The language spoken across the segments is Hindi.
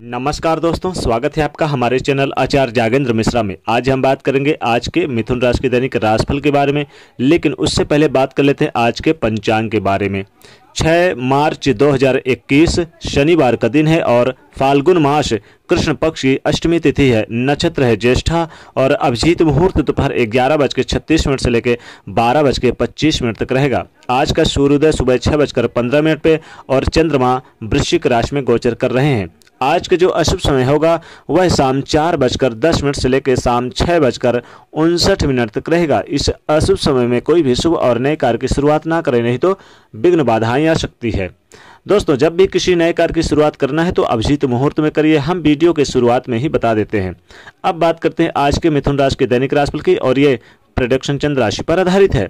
नमस्कार दोस्तों स्वागत है आपका हमारे चैनल आचार्य जागेंद्र मिश्रा में आज हम बात करेंगे आज के मिथुन राशि के दैनिक राशिफल के बारे में लेकिन उससे पहले बात कर लेते हैं आज के पंचांग के बारे में 6 मार्च 2021 शनिवार का दिन है और फाल्गुन मास कृष्ण पक्ष की अष्टमी तिथि है नक्षत्र है ज्येष्ठा और अभिजीत मुहूर्त दोपहर ग्यारह बज के छत्तीस मिनट से लेकर बारह बज के पच्चीस मिनट तक रहेगा आज का सूर्योदय सुबह छः बजकर पंद्रह मिनट पे और चंद्रमा वृश्चिक राशि में गोचर कर रहे हैं आज का जो अशुभ समय होगा वह शाम चार बजकर दस मिनट से लेकर शाम छः बजकर उनसठ मिनट तक रहेगा इस अशुभ समय में कोई भी शुभ और नए कार्य की शुरुआत ना करें नहीं तो विघ्न बाधाएं आ सकती है दोस्तों जब भी किसी नए कार्य की शुरुआत करना है तो अभिजीत मुहूर्त में करिए हम वीडियो के शुरुआत में ही बता देते हैं अब बात करते हैं आज के मिथुन राशि के दैनिक राशिफल की और ये प्रोडक्शन चंद्र राशि पर आधारित है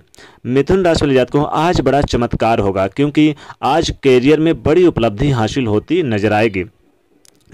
मिथुन राशि वाले जातकों आज बड़ा चमत्कार होगा क्योंकि आज कैरियर में बड़ी उपलब्धि हासिल होती नजर आएगी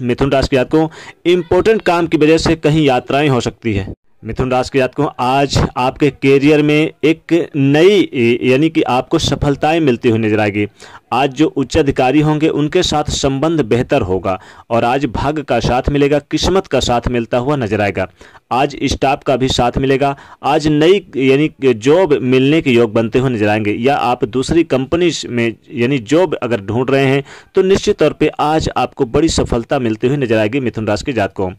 मिथुन राशि की जातकों इंपोर्टेंट काम की वजह से कहीं यात्राएं हो सकती है मिथुन राशि के जातकों आज आपके कैरियर में एक नई यानी कि आपको सफलताएं मिलती हुई नजर आएगी आज जो उच्च अधिकारी होंगे उनके साथ संबंध बेहतर होगा और आज भाग्य का साथ मिलेगा किस्मत का साथ मिलता हुआ नजर आएगा आज स्टाफ का भी साथ मिलेगा आज नई यानी जॉब मिलने के योग बनते हुए नजर आएंगे या आप दूसरी कंपनी में यानी जॉब अगर ढूंढ रहे हैं तो निश्चित तौर पर आज आपको बड़ी सफलता मिलती हुई नजर आएगी मिथुन राशि के जातकों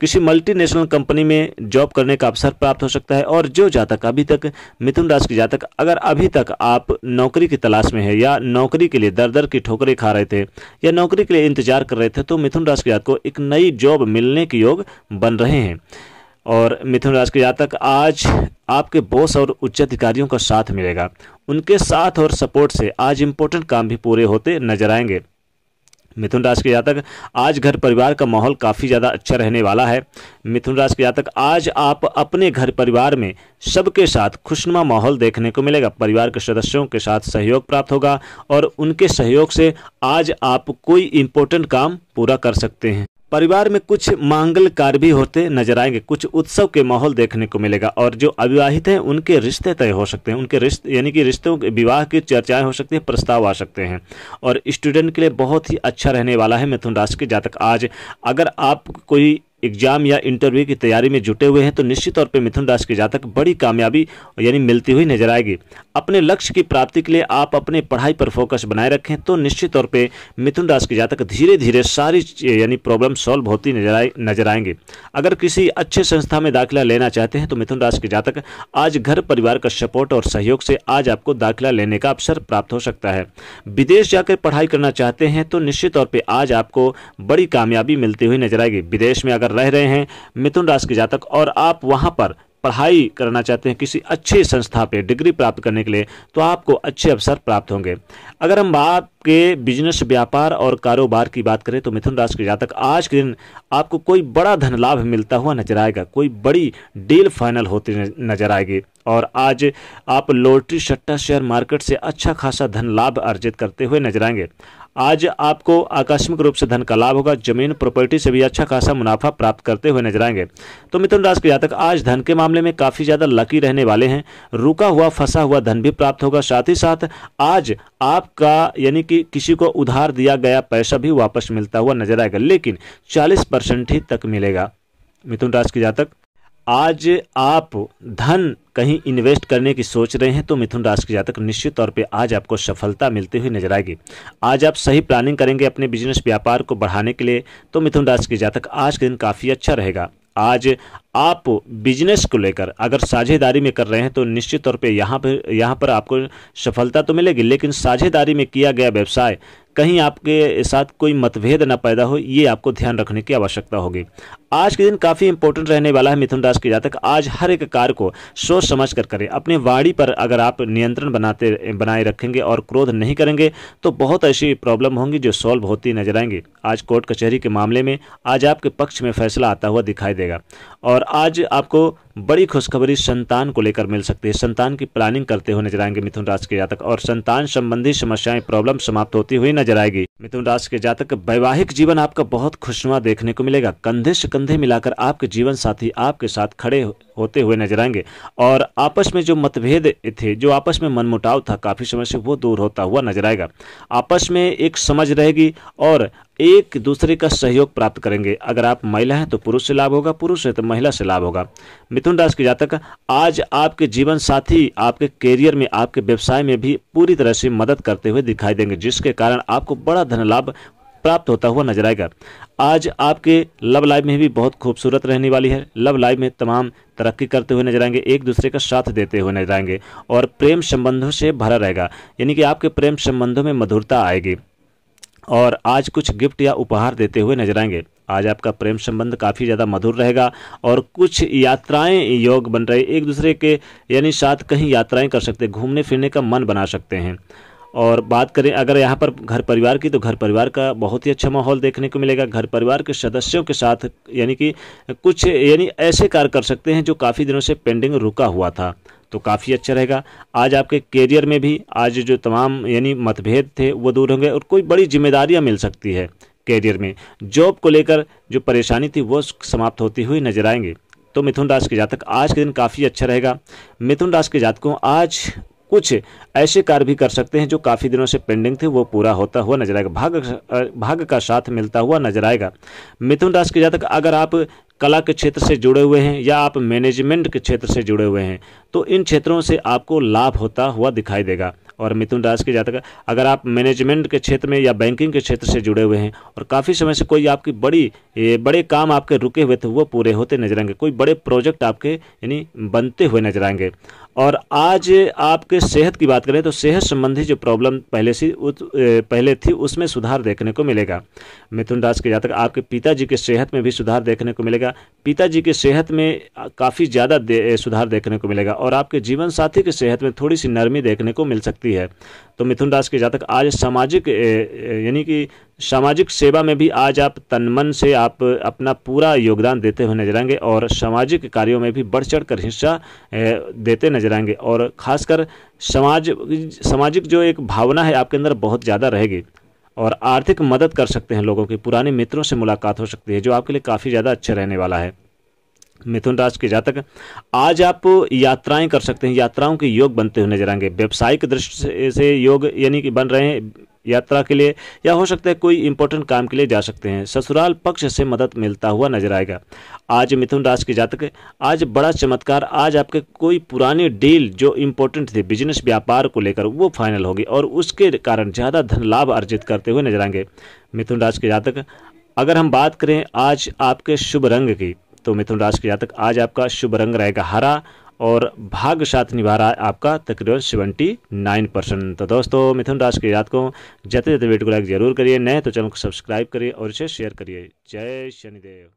किसी मल्टीनेशनल कंपनी में जॉब करने का अवसर प्राप्त हो सकता है और जो जातक अभी तक मिथुन राशि के जातक अगर अभी तक आप नौकरी की तलाश में है या नौकरी के लिए दर दर की ठोकरें खा रहे थे या नौकरी के लिए इंतजार कर रहे थे तो मिथुन राशि के जातक को एक नई जॉब मिलने के योग बन रहे हैं और मिथुन राशि के जातक आज आपके बॉस और उच्च अधिकारियों का साथ मिलेगा उनके साथ और सपोर्ट से आज इम्पोर्टेंट काम भी पूरे होते नजर आएंगे मिथुन राशि के जातक आज घर परिवार का माहौल काफ़ी ज़्यादा अच्छा रहने वाला है मिथुन राशि के जातक आज आप अपने घर परिवार में सबके साथ खुशनुमा माहौल देखने को मिलेगा परिवार के सदस्यों के साथ सहयोग प्राप्त होगा और उनके सहयोग से आज आप कोई इम्पोर्टेंट काम पूरा कर सकते हैं परिवार में कुछ मांगल कार्य भी होते नजर आएंगे कुछ उत्सव के माहौल देखने को मिलेगा और जो अविवाहित हैं उनके रिश्ते तय हो सकते हैं उनके रिश्ते यानी कि रिश्तों के विवाह की चर्चाएं हो सकती है प्रस्ताव आ सकते हैं और स्टूडेंट के लिए बहुत ही अच्छा रहने वाला है मिथुन राशि के जातक आज अगर आप कोई एग्जाम या इंटरव्यू की तैयारी में जुटे हुए हैं तो निश्चित तौर पर मिथुन राशि के जातक बड़ी कामयाबी यानी मिलती हुई नजर आएगी अपने लक्ष्य की प्राप्ति के लिए आप अपने पढ़ाई पर फोकस बनाए रखें तो निश्चित तौर पर मिथुन राशि के जातक धीरे धीरे सारी यानी प्रॉब्लम सॉल्व होती नजर आए नजर आएंगे अगर किसी अच्छे संस्था में दाखिला लेना चाहते हैं तो मिथुन राशि के जातक आज घर परिवार का सपोर्ट और सहयोग से आज आपको दाखिला लेने का अवसर प्राप्त हो सकता है विदेश जाकर पढ़ाई करना चाहते हैं तो निश्चित तौर पर आज आपको बड़ी कामयाबी मिलती हुई नजर आएगी विदेश में अगर रह रहे हैं मिथुन राशि के जातक और आप वहाँ पर पढ़ाई करना चाहते हैं किसी अच्छे संस्था पे डिग्री प्राप्त करने के लिए तो आपको अच्छे अवसर प्राप्त होंगे अगर हम बात के बिजनेस व्यापार और कारोबार की बात करें तो मिथुन राशि के जातक आज के दिन आपको कोई बड़ा धन लाभ मिलता हुआ नजर आएगा कोई बड़ी डील फाइनल होती नजर आएगी और आज आप लोटरी सट्टा शेयर मार्केट से अच्छा खासा धन लाभ अर्जित करते हुए नजर आएंगे आज आपको आकस्मिक रूप से धन का लाभ होगा जमीन प्रॉपर्टी से भी अच्छा खासा मुनाफा प्राप्त करते हुए नजर आएंगे तो मिथुन राशि के जातक आज धन के मामले में काफी ज्यादा लकी रहने वाले हैं रुका हुआ फंसा हुआ धन भी प्राप्त होगा साथ ही साथ आज आपका यानी कि किसी को उधार दिया गया पैसा भी वापस मिलता हुआ नजर आएगा लेकिन चालीस परसेंट ही तक मिलेगा मिथुन राशि के जातक आज आप धन कहीं इन्वेस्ट करने की सोच रहे हैं तो मिथुन राशि के जातक निश्चित तौर पर आज आपको सफलता मिलती हुई नजर आएगी आज आप सही प्लानिंग करेंगे अपने बिजनेस व्यापार को बढ़ाने के लिए तो मिथुन राशि के जातक आज के दिन काफ़ी अच्छा रहेगा आज आप बिजनेस को लेकर अगर साझेदारी में कर रहे हैं तो निश्चित तौर पे यहाँ पर यहाँ पर आपको सफलता तो मिलेगी लेकिन साझेदारी में किया गया व्यवसाय कहीं आपके साथ कोई मतभेद ना पैदा हो ये आपको ध्यान रखने की आवश्यकता होगी आज के दिन काफ़ी इंपॉर्टेंट रहने वाला है मिथुन राशि के जातक आज हर एक कार्य को सोच समझ कर करें अपने वाणी पर अगर आप नियंत्रण बनाते बनाए रखेंगे और क्रोध नहीं करेंगे तो बहुत ऐसी प्रॉब्लम होंगी जो सॉल्व होती नजर आएंगी आज कोर्ट कचहरी के मामले में आज आपके पक्ष में फैसला आता हुआ दिखाई देगा और आज आपको बड़ी खुशखबरी संतान को लेकर मिल सकती है संतान की प्लानिंग करते हुए नजर आएंगे मिथुन राशि के जातक और संतान संबंधी समस्याएं प्रॉब्लम समाप्त होती हुई नजर आएगी मिथुन राशि के जातक वैवाहिक जीवन आपका बहुत खुशनुमा देखने को मिलेगा कंधे से कंधे मिलाकर आपके जीवन साथी आपके साथ खड़े होते हुए नजर आएंगे और आपस में जो मतभेद थे जो आपस में मनमुटाव था काफी समय से वो दूर होता हुआ नजर आएगा आपस में एक समझ रहेगी और एक दूसरे का सहयोग प्राप्त करेंगे अगर आप महिला हैं तो पुरुष से लाभ होगा पुरुष है तो महिला से लाभ होगा मिथुन राशि के जातक आज आपके जीवन साथी आपके करियर में आपके व्यवसाय में भी पूरी तरह से मदद करते हुए दिखाई देंगे जिसके कारण आपको बड़ा धन लाभ प्राप्त होता हुआ नजर आएगा आज आपके लव लाइफ में भी बहुत खूबसूरत रहने वाली है लव लाइफ में तमाम तरक्की करते हुए नजर आएंगे एक दूसरे का साथ देते हुए नजर आएंगे और प्रेम संबंधों से भरा रहेगा यानी कि आपके प्रेम संबंधों में मधुरता आएगी और आज कुछ गिफ्ट या उपहार देते हुए नजर आएंगे आज आपका प्रेम संबंध काफ़ी ज़्यादा मधुर रहेगा और कुछ यात्राएं योग बन रहे एक दूसरे के यानी साथ कहीं यात्राएं कर सकते हैं घूमने फिरने का मन बना सकते हैं और बात करें अगर यहाँ पर घर परिवार की तो घर परिवार का बहुत ही अच्छा माहौल देखने को मिलेगा घर परिवार के सदस्यों के साथ यानी कि कुछ यानी ऐसे कार्य कर सकते हैं जो काफ़ी दिनों से पेंडिंग रुका हुआ था तो काफ़ी अच्छा रहेगा आज आपके कैरियर में भी आज जो तमाम यानी मतभेद थे वो दूर होंगे और कोई बड़ी जिम्मेदारियाँ मिल सकती है कैरियर में जॉब को लेकर जो परेशानी थी वो समाप्त होती हुई नजर आएंगे तो मिथुन राशि के जातक आज के दिन काफ़ी अच्छा रहेगा मिथुन राशि के जातकों आज कुछ ऐसे कार्य भी कर सकते हैं जो काफ़ी दिनों से पेंडिंग थे वो पूरा होता हुआ नजर आएगा भाग भाग का साथ मिलता हुआ नजर आएगा मिथुन राशि के जातक अगर आप कला के क्षेत्र से जुड़े हुए हैं या आप मैनेजमेंट के क्षेत्र से जुड़े हुए हैं तो इन क्षेत्रों से आपको लाभ होता हुआ दिखाई देगा और मिथुन राशि के जातक अगर आप मैनेजमेंट के क्षेत्र में या बैंकिंग के क्षेत्र से जुड़े हुए हैं और काफ़ी समय से कोई आपकी बड़ी बड़े काम आपके रुके हुए थे वो पूरे होते नजर आएंगे कोई बड़े प्रोजेक्ट आपके यानी बनते हुए नजर आएंगे और आज आपके सेहत की बात करें तो सेहत संबंधी जो प्रॉब्लम पहले से पहले थी उसमें सुधार देखने को मिलेगा मिथुन राशि के जातक आपके पिताजी के सेहत में भी सुधार देखने को मिलेगा पिताजी के सेहत में काफ़ी ज़्यादा दे, सुधार देखने को मिलेगा और आपके जीवन साथी के सेहत में थोड़ी सी नरमी देखने को मिल सकती है तो मिथुन राशि के जातक आज सामाजिक यानी कि सामाजिक सेवा में भी आज आप तनमन से आप अपना पूरा योगदान देते हुए नजर आएंगे और सामाजिक कार्यों में भी बढ़ चढ़ कर हिस्सा देते नजर आएंगे और खासकर समाज सामाजिक जो एक भावना है आपके अंदर बहुत ज़्यादा रहेगी और आर्थिक मदद कर सकते हैं लोगों की पुराने मित्रों से मुलाकात हो सकती है जो आपके लिए काफ़ी ज़्यादा अच्छा रहने वाला है मिथुन राशि के जातक आज आप यात्राएं कर सकते हैं यात्राओं के योग बनते हुए नजर आएंगे व्यवसायिक दृष्टि से योग यानी कि बन रहे हैं यात्रा के लिए या हो सकता है कोई इंपॉर्टेंट काम के लिए जा सकते हैं ससुराल पक्ष से मदद मिलता हुआ नजर आएगा आज मिथुन राशि के जातक आज बड़ा चमत्कार आज आपके कोई पुरानी डील जो इंपॉर्टेंट थी बिजनेस व्यापार को लेकर वो फाइनल होगी और उसके कारण ज़्यादा धन लाभ अर्जित करते हुए नजर आएंगे मिथुन राशि के जातक अगर हम बात करें आज आपके शुभ रंग की तो मिथुन राशि के जातक आज आपका शुभ रंग रहेगा हरा और भाग साथ निभा रहा है आपका तकरीबन सेवेंटी नाइन परसेंट तो दोस्तों मिथुन राशि की याद को जते जते वीडियो को लाइक जरूर करिए नए तो चैनल को सब्सक्राइब करिए और इसे शेयर करिए जय शनिदेव